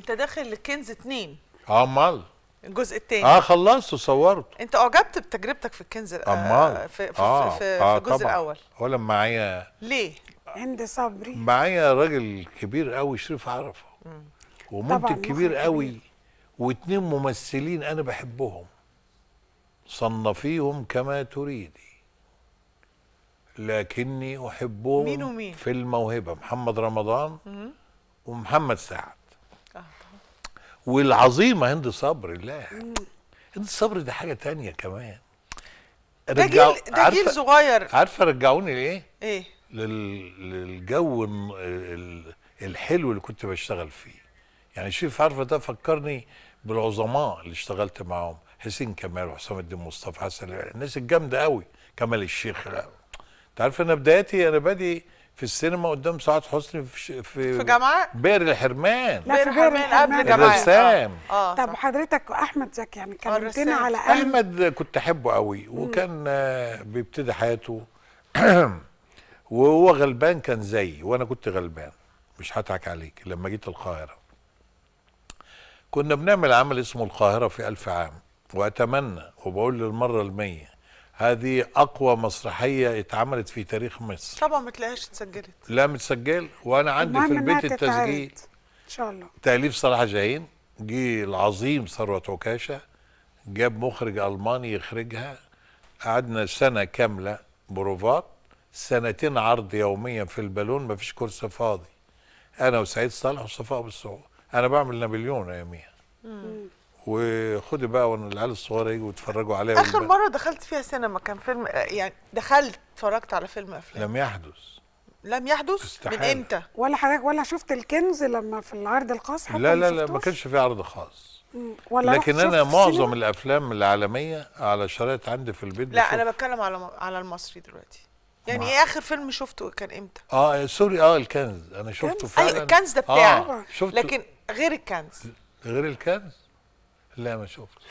انت داخل الكنز اتنين اه امال الجزء الثاني اه خلصته صورته انت اعجبت بتجربتك في الكنز امال آه، آه، في في, آه. في, في آه الجزء طبعًا. الاول هو لما معايا ليه عند صبري معايا راجل كبير قوي شريف عرفه ومنتج كبير قوي واتنين ممثلين انا بحبهم صنفيهم كما تريدي لكني احبهم مين ومين؟ في الموهبه محمد رمضان مم. ومحمد سعد والعظيمه هند صبري لا هند صبري دي حاجه تانية كمان ده جيل ده جيل صغير عارفه رجعوني لايه؟ ايه للجو الحلو اللي كنت بشتغل فيه يعني شريف عارفه ده فكرني بالعظماء اللي اشتغلت معاهم حسين كمال وحسام الدين مصطفى حسن الناس الجامده قوي كمال الشيخ انت عارف انا بداياتي انا بادئ في السينما قدام سعاد حسني في في, في جامعه بئر الحرمان بئر الحرمان قبل جامعه الرسام آه. آه. طب حضرتك احمد زكي يعني كلمتنا على احمد احمد كنت احبه قوي وكان آه، بيبتدي حياته وهو غلبان كان زيي وانا كنت غلبان مش هضحك عليك لما جيت القاهره كنا بنعمل عمل اسمه القاهره في الف عام واتمنى وبقول للمره المية هذه اقوى مسرحيه اتعملت في تاريخ مصر طبعا ما تلاقيهاش اتسجلت لا متسجل وانا عندي في البيت التسجيل ان شاء الله تاليف صلاح جاهين جه العظيم ثروت عكاشه جاب مخرج الماني يخرجها قعدنا سنه كامله بروفات سنتين عرض يوميا في البالون ما فيش كرسي فاضي انا وسعيد صالح وصفاء بالصعود انا بعمل نابليون اياميها وخدي بقى وانا العيال الصغيره يجوا يتفرجوا عليا اخر مره دخلت فيها سينما كان فيلم آه، يعني دخلت اتفرجت على فيلم افلام لم يحدث لم يحدث استحالة. من امتى ولا حضرتك ولا شفت الكنز لما في العرض الخاص حتى لا لا لا ما كانش في عرض خاص ولا لكن انا معظم سينما؟ الافلام العالميه على شريط عندي في البيت لا بشوف. انا بتكلم على على المصري دلوقتي يعني ايه اخر فيلم شفته كان امتى اه, آه، سوري اه الكنز انا شفته أيوة، فعلا الكنز ده آه، بتاعه آه شفته لكن غير الكنز غير الكنز لا ما شفت